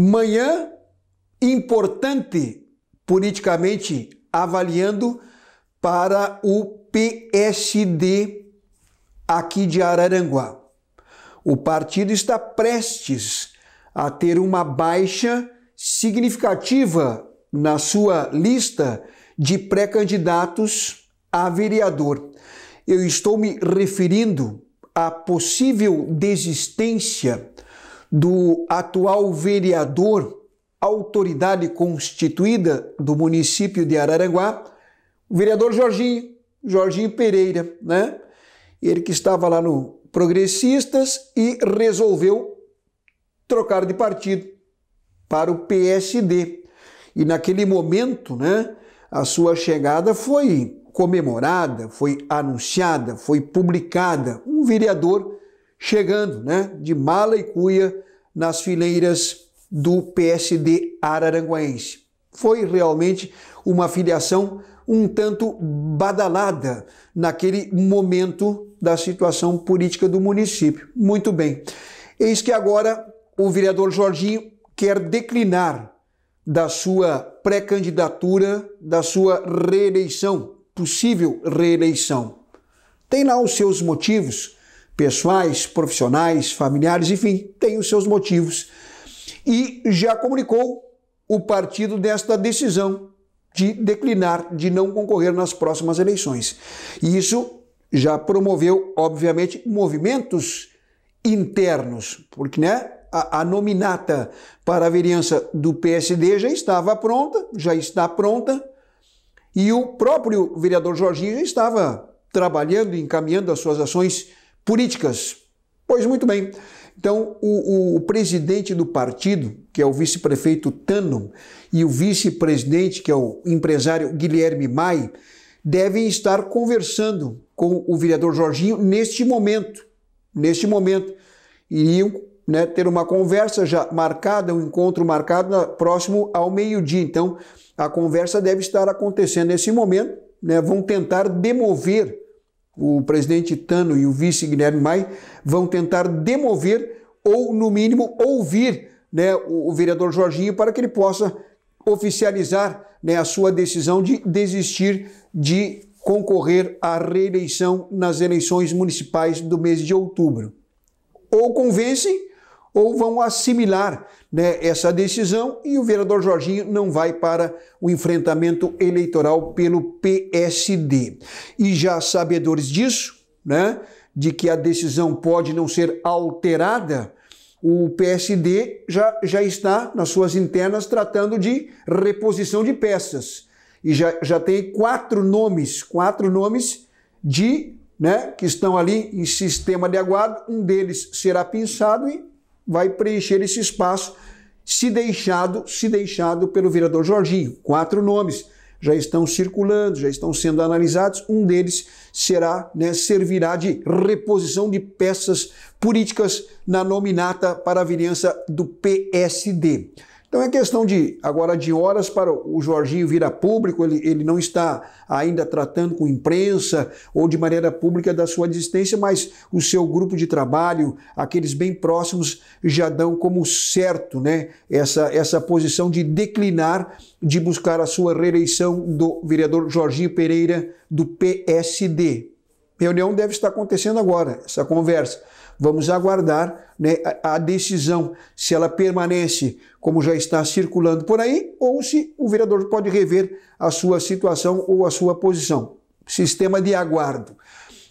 Manhã importante politicamente avaliando para o PSD aqui de Araranguá. O partido está prestes a ter uma baixa significativa na sua lista de pré-candidatos a vereador. Eu estou me referindo à possível desistência do atual vereador, autoridade constituída do município de Araranguá, o vereador Jorginho, Jorginho Pereira, né? Ele que estava lá no Progressistas e resolveu trocar de partido para o PSD. E naquele momento, né, a sua chegada foi comemorada, foi anunciada, foi publicada. Um vereador chegando né, de mala e cuia nas fileiras do PSD araranguaense. Foi realmente uma filiação um tanto badalada naquele momento da situação política do município. Muito bem. Eis que agora o vereador Jorginho quer declinar da sua pré-candidatura, da sua reeleição, possível reeleição. Tem lá os seus motivos pessoais, profissionais, familiares, enfim, tem os seus motivos. E já comunicou o partido desta decisão de declinar, de não concorrer nas próximas eleições. E isso já promoveu, obviamente, movimentos internos, porque né, a, a nominata para a vereança do PSD já estava pronta, já está pronta, e o próprio vereador Jorginho já estava trabalhando, encaminhando as suas ações políticas. Pois muito bem. Então, o, o, o presidente do partido, que é o vice-prefeito Tano, e o vice-presidente, que é o empresário Guilherme Mai, devem estar conversando com o vereador Jorginho neste momento. Neste momento. Iriam né, ter uma conversa já marcada, um encontro marcado na, próximo ao meio-dia. Então, a conversa deve estar acontecendo nesse momento. Né, vão tentar demover o presidente Tano e o vice Guilherme Mai vão tentar demover ou, no mínimo, ouvir né, o, vereador Jorginho para que ele possa oficializar né, a sua decisão de desistir de concorrer à reeleição nas eleições municipais do mês de outubro. Ou convencem ou vão assimilar né, essa decisão e o vereador Jorginho não vai para o enfrentamento eleitoral pelo PSD. E já sabedores disso, né, de que a decisão pode não ser alterada, o PSD já, já está nas suas internas tratando de reposição de peças. E já, já tem quatro nomes, quatro nomes de né, que estão ali em sistema de aguardo, um deles será pinçado e vai preencher esse espaço se deixado, se deixado pelo vereador Jorginho. Quatro nomes já estão circulando, já estão sendo analisados. Um deles será, né, servirá de reposição de peças políticas na nominata para a vereança do PSD. Então é questão de, agora, de horas para o Jorginho virar público, ele, ele não está ainda tratando com imprensa ou de maneira pública da sua existência, mas o seu grupo de trabalho, aqueles bem próximos, já dão como certo né, essa, essa posição de declinar, de buscar a sua reeleição do vereador Jorginho Pereira do PSD reunião deve estar acontecendo agora, essa conversa. Vamos aguardar né, a decisão, se ela permanece como já está circulando por aí, ou se o vereador pode rever a sua situação ou a sua posição. Sistema de aguardo.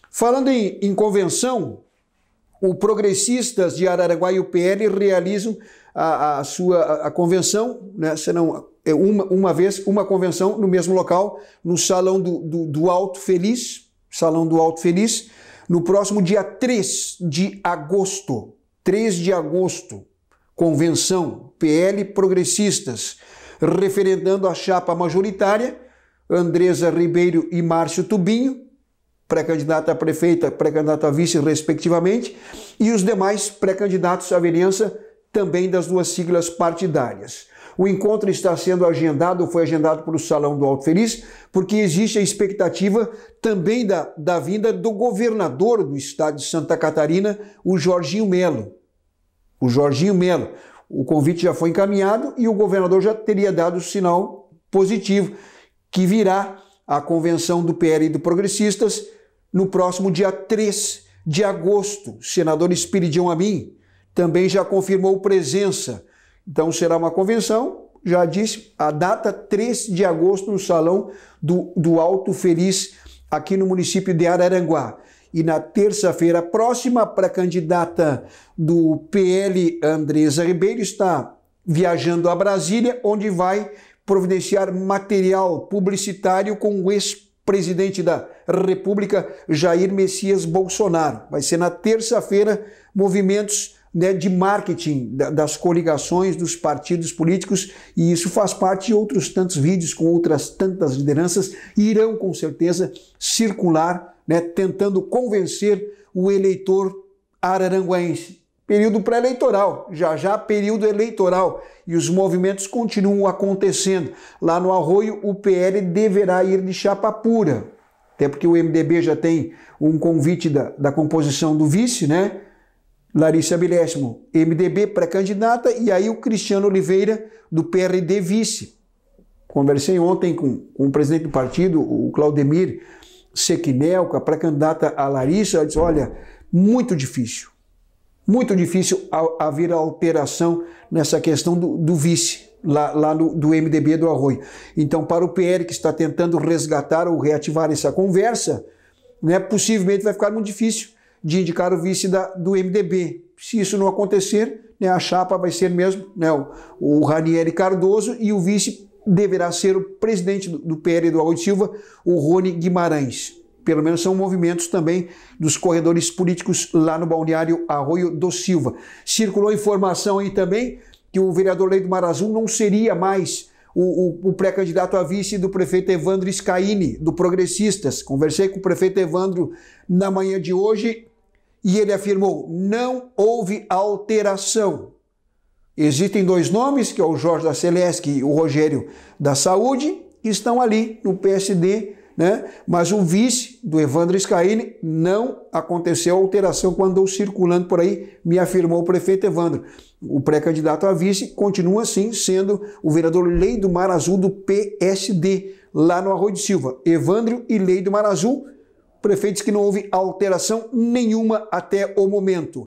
Falando em, em convenção, o Progressistas de Araraguá e o PL realizam a, a sua a, a convenção, né, serão é, uma, uma vez, uma convenção no mesmo local, no Salão do, do, do Alto Feliz, Salão do Alto Feliz, no próximo dia 3 de agosto. 3 de agosto, convenção PL Progressistas, referendando a chapa majoritária, Andresa Ribeiro e Márcio Tubinho, pré-candidata a prefeita, pré-candidata a vice, respectivamente, e os demais pré-candidatos à vereança também das duas siglas partidárias. O encontro está sendo agendado, foi agendado para o Salão do Alto Feliz, porque existe a expectativa também da, da vinda do governador do estado de Santa Catarina, o Jorginho Melo. O Jorginho Melo. O convite já foi encaminhado e o governador já teria dado o sinal positivo que virá à convenção do PL e do Progressistas no próximo dia 3 de agosto. O senador Espiridião Amin também já confirmou presença então será uma convenção, já disse, a data 3 de agosto no Salão do, do Alto Feliz, aqui no município de Araranguá. E na terça-feira próxima, para a candidata do PL, Andresa Ribeiro, está viajando a Brasília, onde vai providenciar material publicitário com o ex-presidente da República, Jair Messias Bolsonaro. Vai ser na terça-feira, movimentos né, de marketing das coligações dos partidos políticos, e isso faz parte de outros tantos vídeos com outras tantas lideranças, irão com certeza circular, né, tentando convencer o eleitor araranguense. Período pré-eleitoral, já já período eleitoral, e os movimentos continuam acontecendo. Lá no Arroio, o PL deverá ir de chapa pura, até porque o MDB já tem um convite da, da composição do vice, né? Larissa Bilésimo, MDB pré-candidata, e aí o Cristiano Oliveira, do PRD vice. Conversei ontem com, com o presidente do partido, o Claudemir Sequinelca, pré-candidata a Larissa, disse, olha, muito difícil, muito difícil haver alteração nessa questão do, do vice, lá, lá no, do MDB do Arroio. Então, para o PR, que está tentando resgatar ou reativar essa conversa, né, possivelmente vai ficar muito difícil de indicar o vice da, do MDB. Se isso não acontecer, né, a chapa vai ser mesmo né, o, o Ranieri Cardoso e o vice deverá ser o presidente do, do PL do Augusto Silva, o Rony Guimarães. Pelo menos são movimentos também dos corredores políticos lá no balneário Arroio do Silva. Circulou informação aí também que o vereador Leito Marazul não seria mais o, o, o pré-candidato a vice do prefeito Evandro Scaini, do Progressistas. Conversei com o prefeito Evandro na manhã de hoje e ele afirmou: não houve alteração. Existem dois nomes, que é o Jorge da Celeste e o Rogério da Saúde, que estão ali no PSD né? Mas o vice do Evandro Scaini não aconteceu alteração quando andou circulando por aí, me afirmou o prefeito Evandro. O pré-candidato a vice continua sim sendo o vereador Lei do Mar Azul do PSD, lá no Arroio de Silva. Evandro e Lei do Mar Azul, prefeitos que não houve alteração nenhuma até o momento.